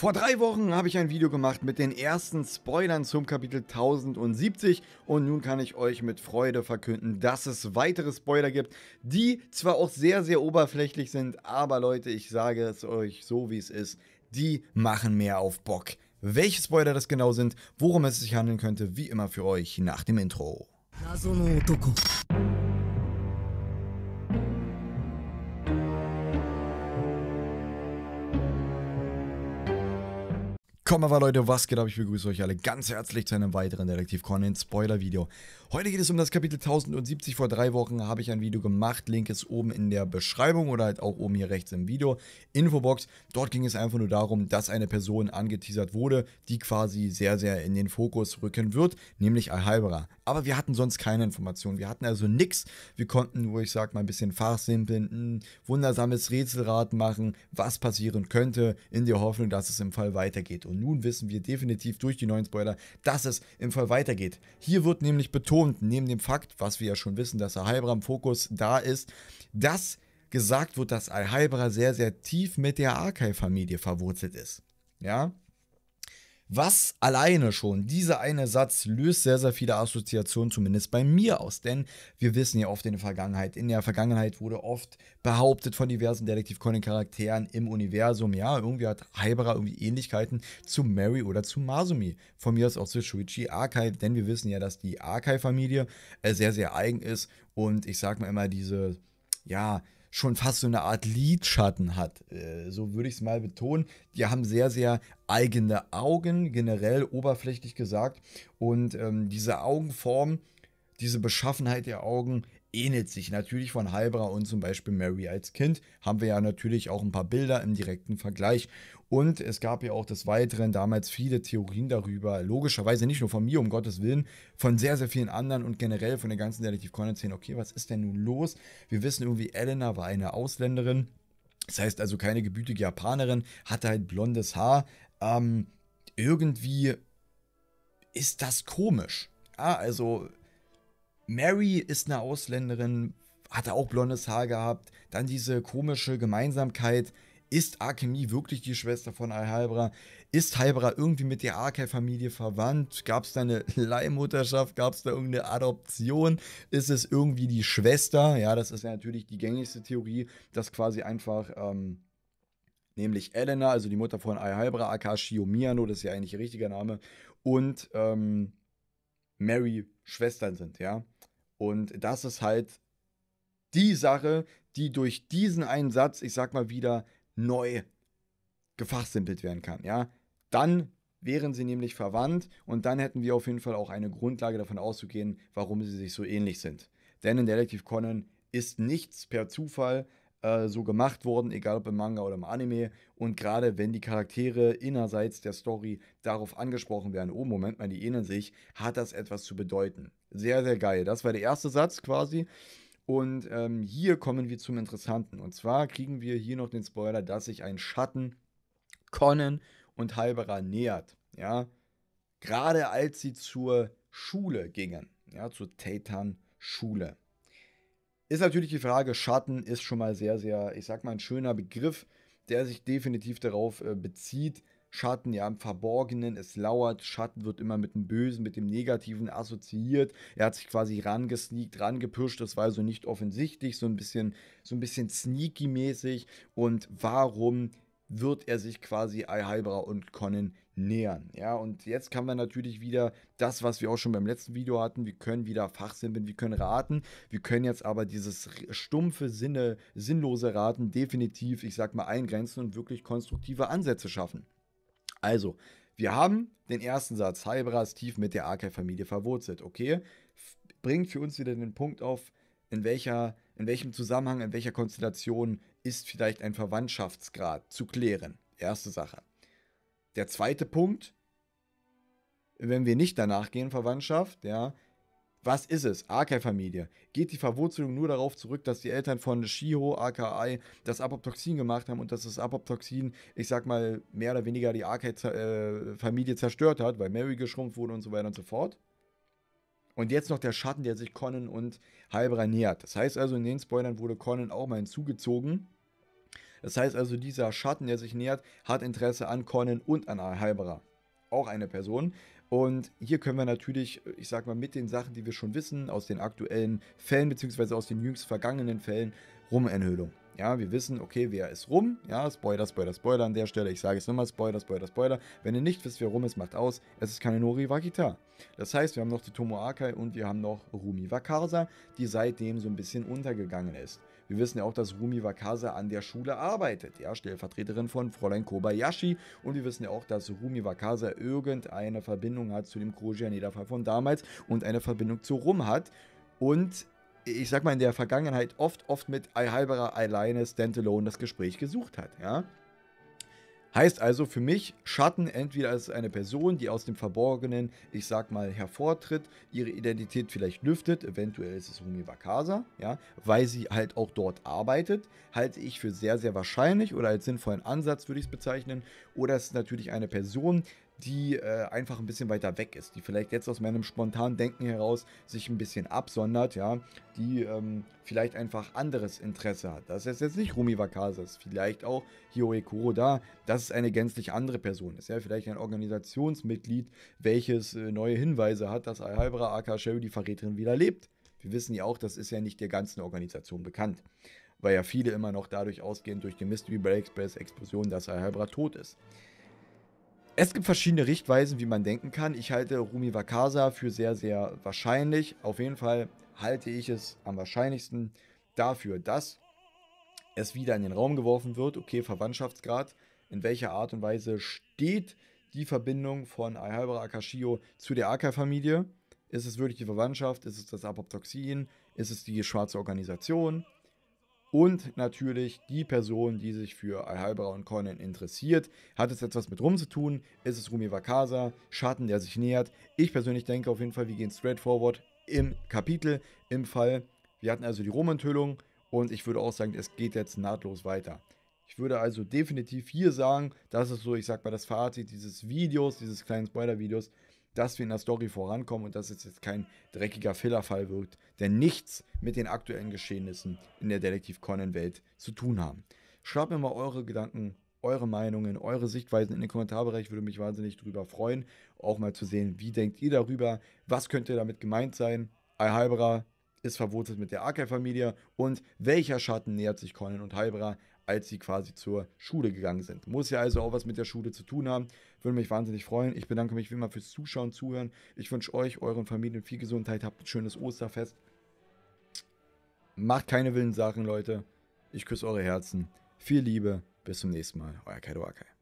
Vor drei Wochen habe ich ein Video gemacht mit den ersten Spoilern zum Kapitel 1070 und nun kann ich euch mit Freude verkünden, dass es weitere Spoiler gibt, die zwar auch sehr, sehr oberflächlich sind, aber Leute, ich sage es euch so, wie es ist, die machen mehr auf Bock. Welche Spoiler das genau sind, worum es sich handeln könnte, wie immer für euch nach dem Intro. Komm aber Leute, was geht ab? Ich begrüße euch alle ganz herzlich zu einem weiteren Detektiv Conan Spoiler Video. Heute geht es um das Kapitel 1070. Vor drei Wochen habe ich ein Video gemacht. Link ist oben in der Beschreibung oder halt auch oben hier rechts im Video. Infobox. Dort ging es einfach nur darum, dass eine Person angeteasert wurde, die quasi sehr, sehr in den Fokus rücken wird, nämlich Alhybra. Aber wir hatten sonst keine Informationen. Wir hatten also nichts. Wir konnten, wo ich sage, mal ein bisschen fachsimpeln, ein wundersames Rätselrat machen, was passieren könnte, in der Hoffnung, dass es im Fall weitergeht. Und nun wissen wir definitiv durch die neuen Spoiler, dass es im Fall weitergeht. Hier wird nämlich betont, neben dem Fakt, was wir ja schon wissen, dass der Heilbram-Fokus da ist, dass gesagt wird, dass Al-Halbra sehr, sehr tief mit der Arkai-Familie verwurzelt ist. Ja, was alleine schon, dieser eine Satz löst sehr, sehr viele Assoziationen, zumindest bei mir aus. Denn wir wissen ja oft in der Vergangenheit, in der Vergangenheit wurde oft behauptet von diversen Detektiv Conan Charakteren im Universum, ja, irgendwie hat Hybera irgendwie Ähnlichkeiten zu Mary oder zu Masumi. Von mir aus auch zu Shuichi Akai, denn wir wissen ja, dass die Akai-Familie äh, sehr, sehr eigen ist und ich sag mal immer diese, ja, schon fast so eine Art Lidschatten hat. Äh, so würde ich es mal betonen. Die haben sehr, sehr eigene Augen, generell oberflächlich gesagt. Und ähm, diese Augenform, diese Beschaffenheit der Augen ähnelt sich natürlich von Halbra und zum Beispiel Mary als Kind. Haben wir ja natürlich auch ein paar Bilder im direkten Vergleich. Und es gab ja auch des Weiteren damals viele Theorien darüber, logischerweise nicht nur von mir, um Gottes Willen, von sehr, sehr vielen anderen und generell von der ganzen Detektiv Conan-Szene. Okay, was ist denn nun los? Wir wissen irgendwie, Elena war eine Ausländerin. Das heißt also keine gebütige Japanerin, hatte halt blondes Haar. Ähm, irgendwie ist das komisch. Ah, also Mary ist eine Ausländerin, hatte auch blondes Haar gehabt. Dann diese komische Gemeinsamkeit. Ist Akemi wirklich die Schwester von Alhybra? Ist Halbra irgendwie mit der Arkai-Familie verwandt? Gab es da eine Leihmutterschaft? Gab es da irgendeine Adoption? Ist es irgendwie die Schwester? Ja, das ist ja natürlich die gängigste Theorie, dass quasi einfach. Ähm, nämlich Elena, also die Mutter von Alhybra, Akashi Miyano, das ist ja eigentlich ihr richtiger Name, und ähm, Mary Schwestern sind, ja. Und das ist halt die Sache, die durch diesen einen Satz, ich sag mal wieder, neu gefachsimpelt werden kann. Ja, dann wären sie nämlich verwandt und dann hätten wir auf jeden Fall auch eine Grundlage davon auszugehen, warum sie sich so ähnlich sind. Denn in Detective Conan ist nichts per Zufall äh, so gemacht worden, egal ob im Manga oder im Anime. Und gerade wenn die Charaktere innerseits der Story darauf angesprochen werden, oh Moment mal, die ähneln sich, hat das etwas zu bedeuten. Sehr, sehr geil. Das war der erste Satz quasi. Und ähm, hier kommen wir zum Interessanten. Und zwar kriegen wir hier noch den Spoiler, dass sich ein Schatten Connen und Halberer nähert. Ja, gerade als sie zur Schule gingen, ja, zur Tatan-Schule. Ist natürlich die Frage, Schatten ist schon mal sehr, sehr, ich sag mal, ein schöner Begriff, der sich definitiv darauf äh, bezieht, Schatten ja im Verborgenen, es lauert, Schatten wird immer mit dem Bösen, mit dem Negativen assoziiert. Er hat sich quasi rangesneakt, rangepirscht, das war also nicht offensichtlich, so ein bisschen, so ein bisschen sneaky-mäßig. Und warum wird er sich quasi Alhybra und Conan nähern. Ja, und jetzt kann man natürlich wieder das, was wir auch schon beim letzten Video hatten, wir können wieder fachsimpeln, wir können raten, wir können jetzt aber dieses stumpfe Sinne, sinnlose Raten definitiv, ich sag mal, eingrenzen und wirklich konstruktive Ansätze schaffen. Also, wir haben den ersten Satz. Haibra tief mit der arkei familie verwurzelt. Okay, bringt für uns wieder den Punkt auf, in, welcher, in welchem Zusammenhang, in welcher Konstellation ist vielleicht ein Verwandtschaftsgrad zu klären. Erste Sache. Der zweite Punkt, wenn wir nicht danach gehen, Verwandtschaft, ja, was ist es? Arkai-Familie. Geht die Verwurzelung nur darauf zurück, dass die Eltern von Shiho Arkai das Apoptoxin gemacht haben und dass das Apoptoxin, ich sag mal, mehr oder weniger die Arkai-Familie äh, zerstört hat, weil Mary geschrumpft wurde und so weiter und so fort? Und jetzt noch der Schatten, der sich Conan und Halbra nähert. Das heißt also, in den Spoilern wurde Conan auch mal hinzugezogen. Das heißt also, dieser Schatten, der sich nähert, hat Interesse an Conan und an Halbra. Auch eine Person. Und hier können wir natürlich, ich sag mal, mit den Sachen, die wir schon wissen, aus den aktuellen Fällen, beziehungsweise aus den jüngst vergangenen Fällen, Rumenthüllung. Ja, wir wissen, okay, wer ist rum? Ja, Spoiler, Spoiler, Spoiler an der Stelle. Ich sage es nochmal, Spoiler, Spoiler, Spoiler. Wenn ihr nicht wisst, wer rum ist, macht aus. Es ist Kanenori Wakita. Das heißt, wir haben noch die Tomo Akai und wir haben noch Rumi Wakasa, die seitdem so ein bisschen untergegangen ist. Wir wissen ja auch, dass Rumi Wakasa an der Schule arbeitet, ja, Stellvertreterin von Fräulein Kobayashi. Und wir wissen ja auch, dass Rumi Wakasa irgendeine Verbindung hat zu dem Krojianeda-Fall von damals und eine Verbindung zu Rum hat. Und ich sag mal, in der Vergangenheit oft, oft mit Alhybera alleine standalone das Gespräch gesucht hat. Ja? Heißt also für mich, Schatten entweder als eine Person, die aus dem Verborgenen, ich sag mal, hervortritt, ihre Identität vielleicht lüftet, eventuell ist es Rumi Wakasa, ja, weil sie halt auch dort arbeitet, halte ich für sehr, sehr wahrscheinlich oder als sinnvollen Ansatz würde ich es bezeichnen. Oder es ist natürlich eine Person, die äh, einfach ein bisschen weiter weg ist, die vielleicht jetzt aus meinem spontanen Denken heraus sich ein bisschen absondert, ja, die ähm, vielleicht einfach anderes Interesse hat. Das ist jetzt nicht Rumi Wakasa, ist vielleicht auch Hioe Kuroda, das ist eine gänzlich andere Person ist, ja, vielleicht ein Organisationsmitglied, welches äh, neue Hinweise hat, dass Alhybra Aka Sherry, die Verräterin, wieder lebt. Wir wissen ja auch, das ist ja nicht der ganzen Organisation bekannt weil ja viele immer noch dadurch ausgehen, durch die Mystery Break Express Explosion, dass Alhybra tot ist. Es gibt verschiedene Richtweisen, wie man denken kann. Ich halte Rumi Wakasa für sehr, sehr wahrscheinlich. Auf jeden Fall halte ich es am wahrscheinlichsten dafür, dass es wieder in den Raum geworfen wird. Okay, Verwandtschaftsgrad. In welcher Art und Weise steht die Verbindung von Aiharbara Akashio zu der akai familie Ist es wirklich die Verwandtschaft? Ist es das Apoptoxin? Ist es die schwarze Organisation? und natürlich die Person, die sich für Alhybra und Conan interessiert. Hat es etwas mit Rum zu tun? Ist es Rumi Wakasa? Schatten, der sich nähert? Ich persönlich denke auf jeden Fall, wir gehen straight forward im Kapitel, im Fall. Wir hatten also die Rum-Enthüllung und ich würde auch sagen, es geht jetzt nahtlos weiter. Ich würde also definitiv hier sagen, das ist so, ich sag mal, das Fazit dieses Videos, dieses kleinen Spoiler-Videos, dass wir in der Story vorankommen und dass es jetzt kein dreckiger Fillerfall wirkt, der nichts mit den aktuellen Geschehnissen in der Detektiv Conan-Welt zu tun haben. Schreibt mir mal eure Gedanken, eure Meinungen, eure Sichtweisen in den Kommentarbereich. Würde mich wahnsinnig darüber freuen, auch mal zu sehen, wie denkt ihr darüber, was könnte damit gemeint sein. Alhalbra ist verwurzelt mit der Arkay-Familie und welcher Schatten nähert sich Conan und Halbra? als sie quasi zur Schule gegangen sind. Muss ja also auch was mit der Schule zu tun haben. Würde mich wahnsinnig freuen. Ich bedanke mich wie immer fürs Zuschauen, Zuhören. Ich wünsche euch, euren Familien viel Gesundheit. Habt ein schönes Osterfest. Macht keine wilden Sachen, Leute. Ich küsse eure Herzen. Viel Liebe. Bis zum nächsten Mal. Euer Kaido Akai.